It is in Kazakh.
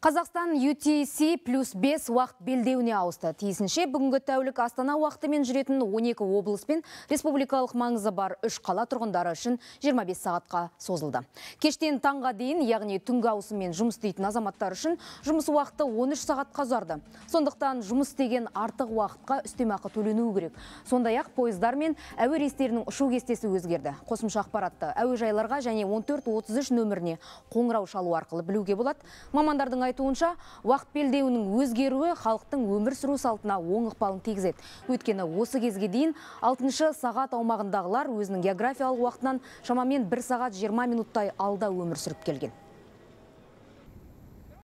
Қазақстан UTC плюс 5 уақыт белдеуіне ауысты. Тиісінше бүгінгі тәулік Астана уақытымен жүретін 12 облыс пен республикалық маңызы бар үш қала тұрғындары үшін 25 сағатқа созылды. Кештен таңға дейін, яғни түнгі ауысыммен жұмыс істейтін азаматтар үшін жұмыс уақыты 13 сағатқа ұзарды. Сондықтан жұмыс істеген артық уақытқа үстемақы төленуі керек. Сондай ақ пойыздар мен әуе рейстерінің ұшу кестесі өзгерді. Қосымша ақпаратты әуежайларға және 1433 нөміріне қоңырау шалу арқылы білуге болады. Мамандардың айтуынша уақыт белдеуінің өзгеруі халықтың өмір сүру салтына оң ықпалын тигізеді өйткені осы кезге дейін 6-шы сағат аумағындағылар өзінің географиялық уақытынан шамамен бір сағат 20 минуттай алда өмір сүріп келген